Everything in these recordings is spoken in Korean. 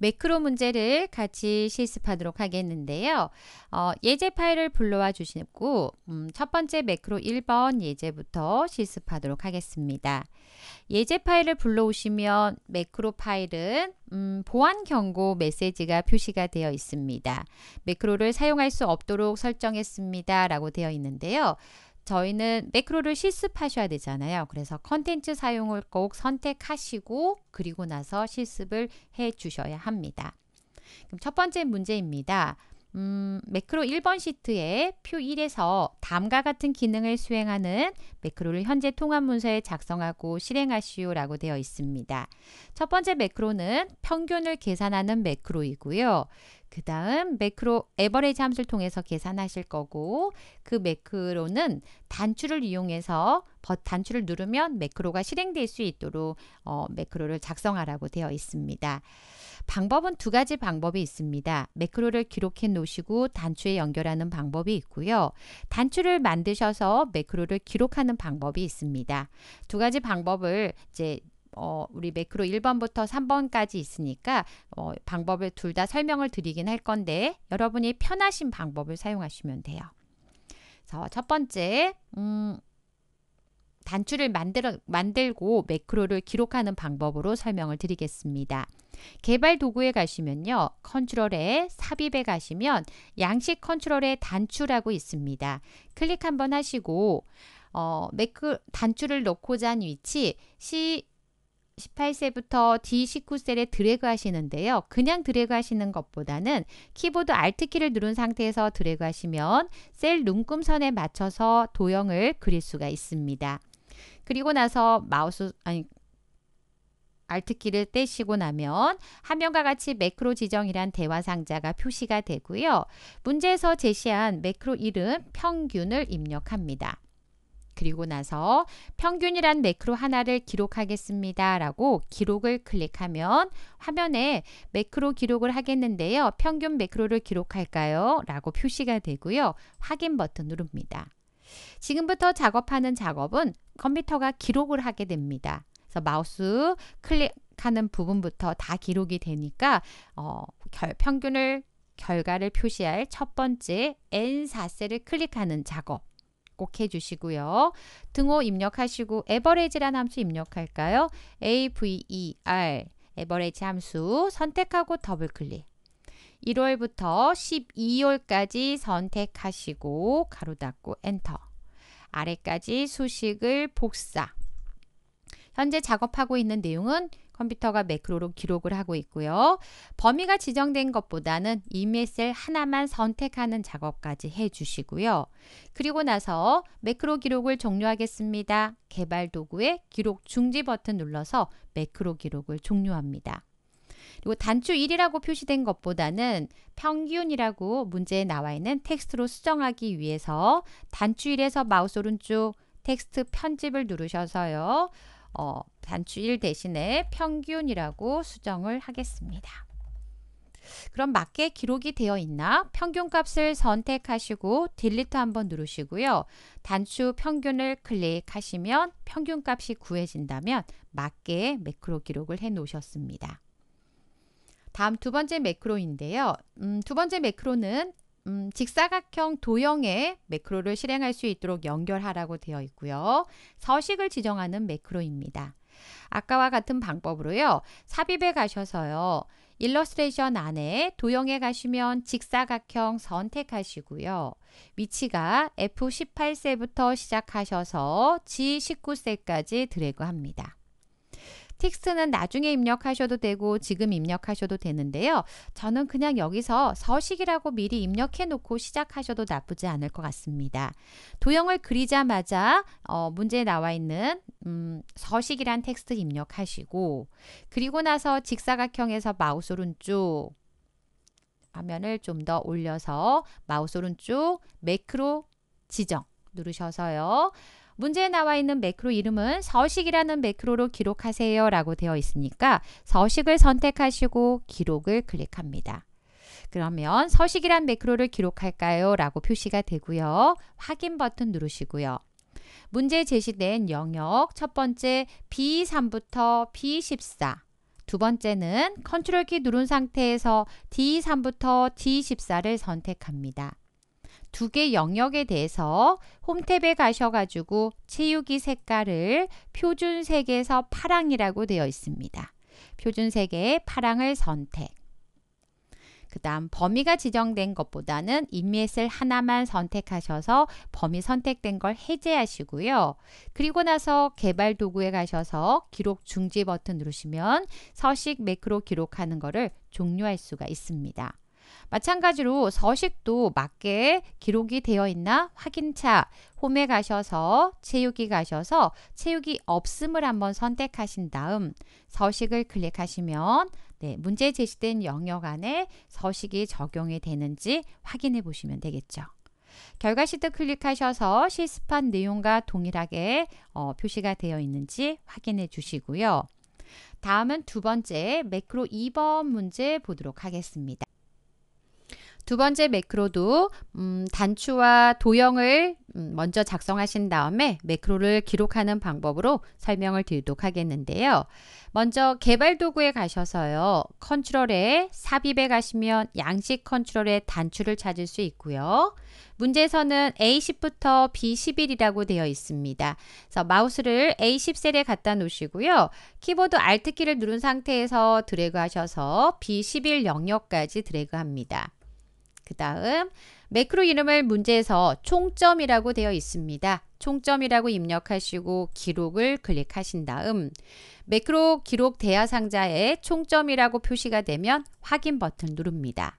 매크로 문제를 같이 실습하도록 하겠는데요. 어, 예제 파일을 불러와 주시고 음, 첫 번째 매크로 1번 예제부터 실습하도록 하겠습니다. 예제 파일을 불러오시면 매크로 파일은 음, 보안 경고 메시지가 표시가 되어 있습니다. 매크로를 사용할 수 없도록 설정했습니다. 라고 되어 있는데요. 저희는 매크로를 실습하셔야 되잖아요. 그래서 컨텐츠 사용을 꼭 선택하시고 그리고 나서 실습을 해 주셔야 합니다. 그럼 첫 번째 문제입니다. 음, 매크로 1번 시트에표 1에서 다음과 같은 기능을 수행하는 매크로를 현재 통합 문서에 작성하고 실행하시오 라고 되어 있습니다. 첫 번째 매크로는 평균을 계산하는 매크로이고요. 그 다음 매크로 에버레지 함수를 통해서 계산하실 거고 그 매크로는 단추를 이용해서 단추를 누르면 매크로가 실행될 수 있도록 어, 매크로를 작성하라고 되어 있습니다. 방법은 두 가지 방법이 있습니다. 매크로를 기록해 놓으시고 단추에 연결하는 방법이 있고요. 단추를 만드셔서 매크로를 기록하는 방법이 있습니다. 두 가지 방법을 이제 어, 우리 매크로 1번부터 3번까지 있으니까 어, 방법을 둘 다 설명을 드리긴 할 건데 여러분이 편하신 방법을 사용하시면 돼요. 그래서 첫 번째, 음, 단추를 만들어, 만들고 매크로를 기록하는 방법으로 설명을 드리겠습니다. 개발 도구에 가시면요. 컨트롤에 삽입에 가시면 양식 컨트롤에 단추라고 있습니다. 클릭 한번 하시고 어, 매크 단추를 넣고자 한 위치 C 18셀부터 D19셀에 드래그 하시는데요. 그냥 드래그 하시는 것보다는 키보드 Alt키를 누른 상태에서 드래그 하시면 셀 눈금선에 맞춰서 도형을 그릴 수가 있습니다. 그리고 나서 마우스 아니 Alt키를 떼시고 나면 화면과 같이 매크로 지정이란 대화 상자가 표시가 되고요. 문제에서 제시한 매크로 이름 평균을 입력합니다. 그리고 나서 평균이란 매크로 하나를 기록하겠습니다. 라고 기록을 클릭하면 화면에 매크로 기록을 하겠는데요. 평균 매크로를 기록할까요? 라고 표시가 되고요. 확인 버튼 누릅니다. 지금부터 작업하는 작업은 컴퓨터가 기록을 하게 됩니다. 그래서 마우스 클릭하는 부분부터 다 기록이 되니까 어, 결, 평균을 결과를 표시할 첫 번째 N4셀을 클릭하는 작업 꼭 해주시고요. 등호 입력하시고 에버레지란 함수 입력할까요? AVER 에버레지 함수 선택하고 더블 클릭 1월부터 12월까지 선택하시고 가로 닫고 엔터 아래까지 수식을 복사 현재 작업하고 있는 내용은 컴퓨터가 매크로로 기록을 하고 있고요. 범위가 지정된 것보다는 이미 셀 하나만 선택하는 작업까지 해주시고요. 그리고 나서 매크로 기록을 종료하겠습니다. 개발 도구의 기록 중지 버튼 눌러서 매크로 기록을 종료합니다. 그리고 단추 1이라고 표시된 것보다는 평균이라고 문제에 나와 있는 텍스트로 수정하기 위해서 단추 1에서 마우스 오른쪽 텍스트 편집을 누르셔서요. 어, 단추 1 대신에 평균이라고 수정을 하겠습니다. 그럼 맞게 기록이 되어 있나? 평균값을 선택하시고 딜리트 한번 누르시고요. 단추 평균을 클릭하시면 평균값이 구해진다면 맞게 매크로 기록을 해 놓으셨습니다. 다음 두 번째 매크로인데요. 음, 두 번째 매크로는 음, 직사각형 도형의 매크로를 실행할 수 있도록 연결하라고 되어 있고요. 서식을 지정하는 매크로입니다. 아까와 같은 방법으로요. 삽입에 가셔서요. 일러스트레이션 안에 도형에 가시면 직사각형 선택하시고요. 위치가 f 1 8세부터 시작하셔서 g 1 9세까지 드래그합니다. 텍스트는 나중에 입력하셔도 되고 지금 입력하셔도 되는데요. 저는 그냥 여기서 서식이라고 미리 입력해 놓고 시작하셔도 나쁘지 않을 것 같습니다. 도형을 그리자마자 어, 문제에 나와 있는 음, 서식이란 텍스트 입력하시고 그리고 나서 직사각형에서 마우스 오른쪽 화면을 좀 더 올려서 마우스 오른쪽 매크로 지정 누르셔서요. 문제에 나와 있는 매크로 이름은 서식이라는 매크로로 기록하세요 라고 되어 있으니까 서식을 선택하시고 기록을 클릭합니다. 그러면 서식이란 매크로를 기록할까요? 라고 표시가 되고요. 확인 버튼 누르시고요. 문제 제시된 영역 첫 번째 B3부터 B14 두 번째는 컨트롤 키 누른 상태에서 D3부터 D14를 선택합니다. 두개 영역에 대해서 홈탭에 가셔가지고 채우기 색깔을 표준색에서 파랑이라고 되어 있습니다. 표준색의 파랑을 선택. 그 다음 범위가 지정된 것보다는 인밋셀 하나만 선택하셔서 범위 선택된 걸 해제하시고요. 그리고 나서 개발 도구에 가셔서 기록 중지 버튼 누르시면 서식 매크로 기록하는 것을 종료할 수가 있습니다. 마찬가지로 서식도 맞게 기록이 되어 있나 확인차 홈에 가셔서 체육이 가셔서 체육이 없음을 한번 선택하신 다음 서식을 클릭하시면 네, 문제 제시된 영역 안에 서식이 적용이 되는지 확인해 보시면 되겠죠. 결과 시트 클릭하셔서 실습한 내용과 동일하게 어, 표시가 되어 있는지 확인해 주시고요. 다음은 두 번째 매크로 2번 문제 보도록 하겠습니다. 두 번째 매크로도 음, 단추와 도형을 음, 먼저 작성하신 다음에 매크로를 기록하는 방법으로 설명을 드리도록 하겠는데요. 먼저 개발 도구에 가셔서요. 컨트롤에 삽입에 가시면 양식 컨트롤의 단추를 찾을 수 있고요. 문제에서는 A10부터 B11이라고 되어 있습니다. 그래서 마우스를 A10 셀에 갖다 놓으시고요. 키보드 Alt 키를 누른 상태에서 드래그 하셔서 B11 영역까지 드래그 합니다. 그 다음 매크로 이름을 문제에서 총점이라고 되어 있습니다. 총점이라고 입력하시고 기록을 클릭하신 다음 매크로 기록 대화 상자에 총점이라고 표시가 되면 확인 버튼 누릅니다.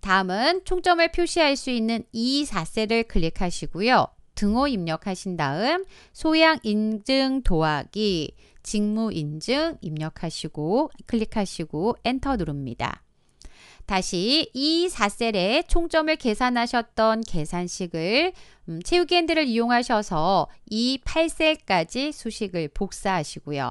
다음은 총점을 표시할 수 있는 E4셀을 클릭하시고요. 등호 입력하신 다음 소양 인증 도하기 직무 인증 입력하시고 클릭하시고 엔터 누릅니다. 다시 이 4셀에 총점을 계산하셨던 계산식을 음, 채우기 핸들을 이용하셔서 이 8셀까지 수식을 복사하시고요.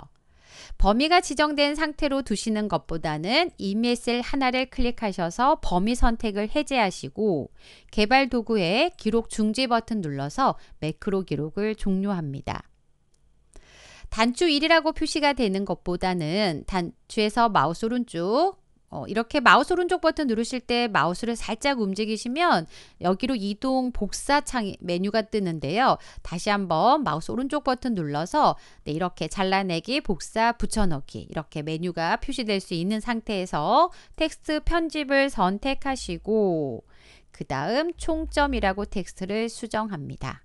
범위가 지정된 상태로 두시는 것보다는 이미 셀 하나를 클릭하셔서 범위 선택을 해제하시고 개발 도구에 기록 중지 버튼 눌러서 매크로 기록을 종료합니다. 단추 1이라고 표시가 되는 것보다는 단추에서 마우스 오른쪽 어, 이렇게 마우스 오른쪽 버튼 누르실 때 마우스를 살짝 움직이시면 여기로 이동 복사 창 메뉴가 뜨는데요. 다시 한번 마우스 오른쪽 버튼 눌러서 네, 이렇게 잘라내기, 복사, 붙여넣기 이렇게 메뉴가 표시될 수 있는 상태에서 텍스트 편집을 선택하시고 그 다음 총점이라고 텍스트를 수정합니다.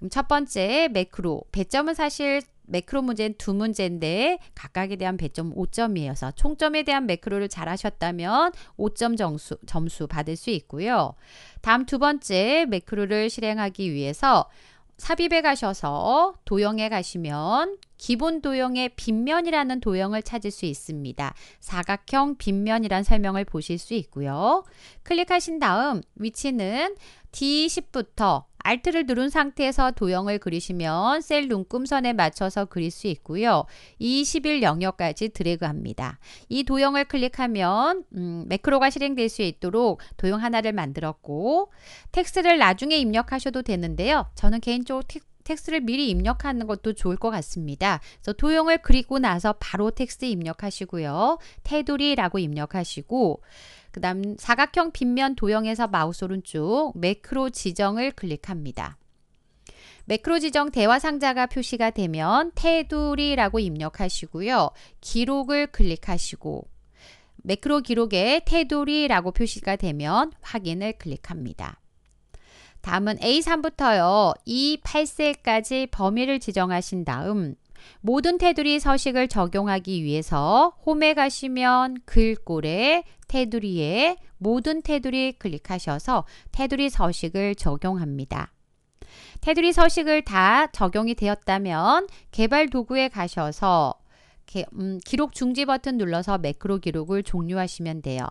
그럼 음, 첫 번째 매크로 배점은 사실 매크로 문제는 두 문제인데 각각에 대한 배점 5점이어서 총점에 대한 매크로를 잘 하셨다면 5점 점수, 점수 받을 수 있고요. 다음 두 번째 매크로를 실행하기 위해서 삽입에 가셔서 도형에 가시면 기본 도형의 빗면이라는 도형을 찾을 수 있습니다. 사각형 빗면이란 설명을 보실 수 있고요. 클릭하신 다음 위치는 D10부터 a l t 를 누른 상태에서 도형을 그리시면 셀 눈금선에 맞춰서 그릴 수 있고요. 2 0일 영역까지 드래그합니다. 이 도형을 클릭하면 음, 매크로가 실행될 수 있도록 도형 하나를 만들었고 텍스트를 나중에 입력하셔도 되는데요. 저는 개인적으로 텍, 텍스트를 미리 입력하는 것도 좋을 것 같습니다. 그래서 도형을 그리고 나서 바로 텍스트 입력하시고요. 테두리라고 입력하시고 그 다음 사각형 빗면 도형에서 마우스 오른쪽 매크로 지정을 클릭합니다. 매크로 지정 대화 상자가 표시가 되면 테두리라고 입력하시고요. 기록을 클릭하시고 매크로 기록에 테두리라고 표시가 되면 확인을 클릭합니다. 다음은 A3부터요. E8세까지 범위를 지정하신 다음 모든 테두리 서식을 적용하기 위해서 홈에 가시면 글꼴에 테두리에 모든 테두리 클릭하셔서 테두리 서식을 적용합니다. 테두리 서식을 다 적용이 되었다면 개발 도구에 가셔서 음, 기록 중지 버튼 눌러서 매크로 기록을 종료하시면 돼요.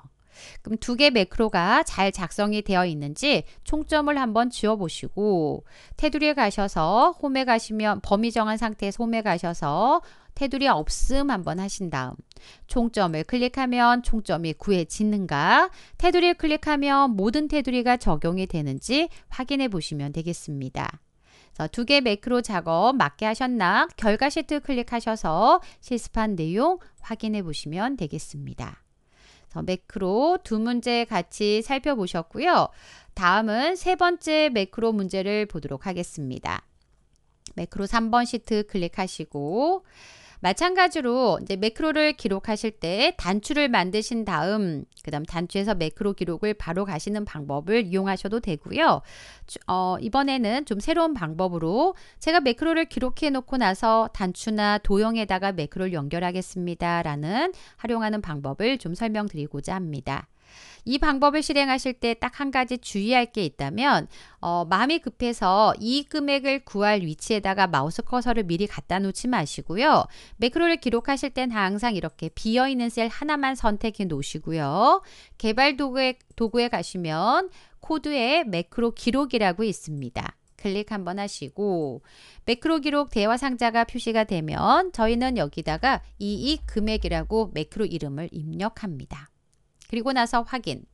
그럼 두 개 매크로가 잘 작성이 되어 있는지 총점을 한번 지워 보시고 테두리에 가셔서 홈에 가시면 범위 정한 상태에서 홈에 가셔서 테두리 없음 한번 하신 다음 총점을 클릭하면 총점이 구해지는가 테두리를 클릭하면 모든 테두리가 적용이 되는지 확인해 보시면 되겠습니다. 두 개 매크로 작업 맞게 하셨나 결과 시트 클릭하셔서 실습한 내용 확인해 보시면 되겠습니다. 매크로 두 문제 같이 살펴보셨고요. 다음은 세 번째 매크로 문제를 보도록 하겠습니다. 매크로 3번 시트 클릭하시고 마찬가지로 이제 매크로를 기록하실 때 단추를 만드신 다음 그 다음 단추에서 매크로 기록을 바로 가시는 방법을 이용하셔도 되고요. 어, 이번에는 좀 새로운 방법으로 제가 매크로를 기록해 놓고 나서 단추나 도형에다가 매크로를 연결하겠습니다. 라는 활용하는 방법을 좀 설명드리고자 합니다. 이 방법을 실행하실 때 딱 한 가지 주의할 게 있다면 어, 마음이 급해서 이 금액을 구할 위치에다가 마우스 커서를 미리 갖다 놓지 마시고요. 매크로를 기록하실 땐 항상 이렇게 비어있는 셀 하나만 선택해 놓으시고요. 개발 도구에, 도구에 가시면 코드에 매크로 기록이라고 있습니다. 클릭 한번 하시고 매크로 기록 대화 상자가 표시가 되면 저희는 여기다가 이, 이 금액이라고 매크로 이름을 입력합니다. 그리고 나서 확인.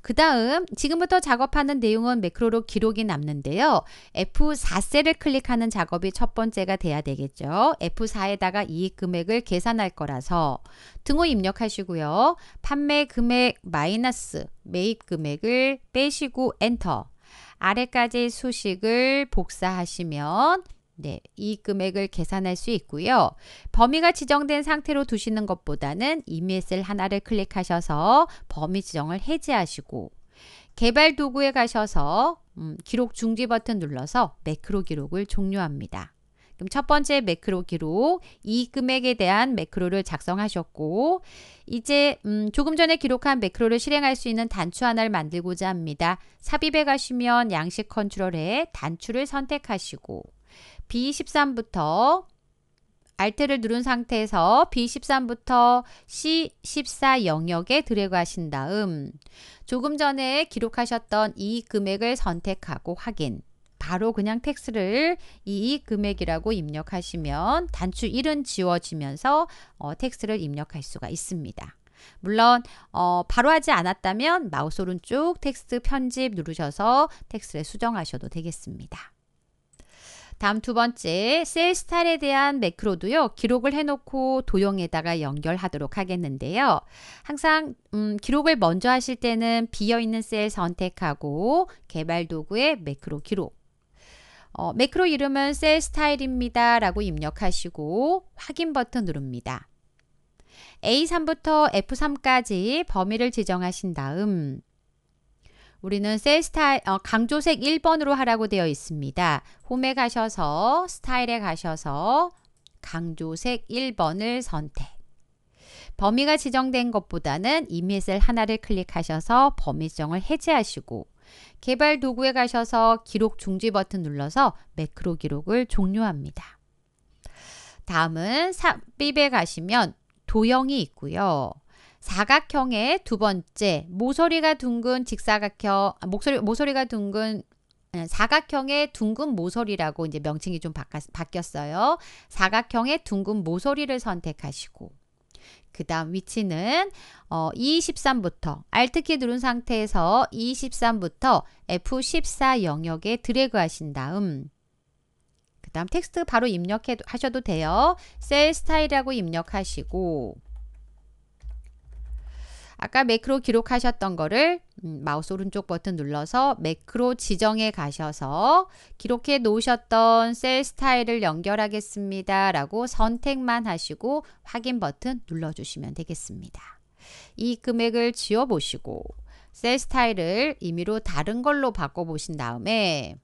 그 다음 지금부터 작업하는 내용은 매크로로 기록이 남는데요. F4셀을 클릭하는 작업이 첫 번째가 돼야 되겠죠. F4에다가 이익 금액을 계산할 거라서 등호 입력하시고요. 판매 금액 마이너스 매입 금액을 빼시고 엔터 아래까지 수식을 복사하시면 네, 이 금액을 계산할 수 있고요. 범위가 지정된 상태로 두시는 것보다는 이 m s l 하나를 클릭하셔서 범위 지정을 해제하시고 개발 도구에 가셔서 음, 기록 중지 버튼 눌러서 매크로 기록을 종료합니다. 그럼 첫 번째 매크로 기록, 이 금액에 대한 매크로를 작성하셨고 이제 음, 조금 전에 기록한 매크로를 실행할 수 있는 단추 하나를 만들고자 합니다. 삽입에 가시면 양식 컨트롤에 단추를 선택하시고 B13부터 a l t 를 누른 상태에서 B13부터 C14 영역에 드래그 하신 다음 조금 전에 기록하셨던 이 금액을 선택하고 확인 바로 그냥 텍스를 이 금액이라고 입력하시면 단추 1은 지워지면서 어, 텍스를 입력할 수가 있습니다. 물론 어, 바로 하지 않았다면 마우스 오른쪽 텍스트 편집 누르셔서 텍스트를 수정하셔도 되겠습니다. 다음 두 번째 셀 스타일에 대한 매크로도요. 기록을 해놓고 도형에다가 연결하도록 하겠는데요. 항상 음, 기록을 먼저 하실 때는 비어있는 셀 선택하고 개발 도구에 매크로 기록 어, 매크로 이름은 셀 스타일입니다 라고 입력하시고 확인 버튼 누릅니다. A3부터 F3까지 범위를 지정하신 다음 우리는 셀 스타일 어, 강조색 1번으로 하라고 되어 있습니다. 홈에 가셔서 스타일에 가셔서 강조색 1번을 선택. 범위가 지정된 것보다는 이미 셀 하나를 클릭하셔서 범위 지정을 해제하시고 개발 도구에 가셔서 기록 중지 버튼 눌러서 매크로 기록을 종료합니다. 다음은 삽입에 가시면 도형이 있고요. 사각형의 두 번째 모서리가 둥근 직사각형 아, 목소리 모서리가 둥근 예, 사각형의 둥근 모서리라고 이제 명칭이 좀 바뀌, 바뀌었어요. 사각형의 둥근 모서리를 선택하시고 그 다음 위치는 어, E13부터 Alt키 누른 상태에서 E13부터 F14 영역에 드래그 하신 다음 그 다음 텍스트 바로 입력하셔도 돼요. 셀 스타일이라고 입력하시고 아까 매크로 기록하셨던 거를 음, 마우스 오른쪽 버튼 눌러서 매크로 지정에 가셔서 기록해 놓으셨던 셀 스타일을 연결하겠습니다. 라고 선택만 하시고 확인 버튼 눌러주시면 되겠습니다. 이 금액을 지워보시고 셀 스타일을 임의로 다른 걸로 바꿔보신 다음에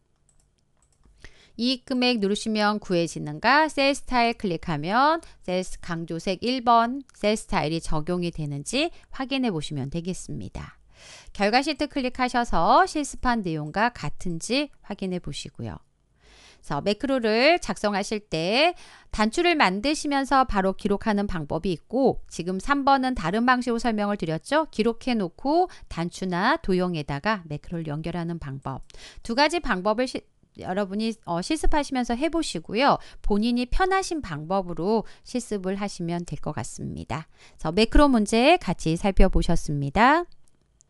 이 금액 누르시면 구해지는가? 셀 스타일 클릭하면 셀 강조색 1번 셀 스타일이 적용이 되는지 확인해 보시면 되겠습니다. 결과 시트 클릭하셔서 실습한 내용과 같은지 확인해 보시고요. 그래서 매크로를 작성하실 때 단추를 만드시면서 바로 기록하는 방법이 있고 지금 3번은 다른 방식으로 설명을 드렸죠. 기록해 놓고 단추나 도형에다가 매크로를 연결하는 방법. 두 가지 방법을 여러분이 어, 실습하시면서 해보시고요. 본인이 편하신 방법으로 실습을 하시면 될 것 같습니다. 그래서 매크로 문제 같이 살펴보셨습니다.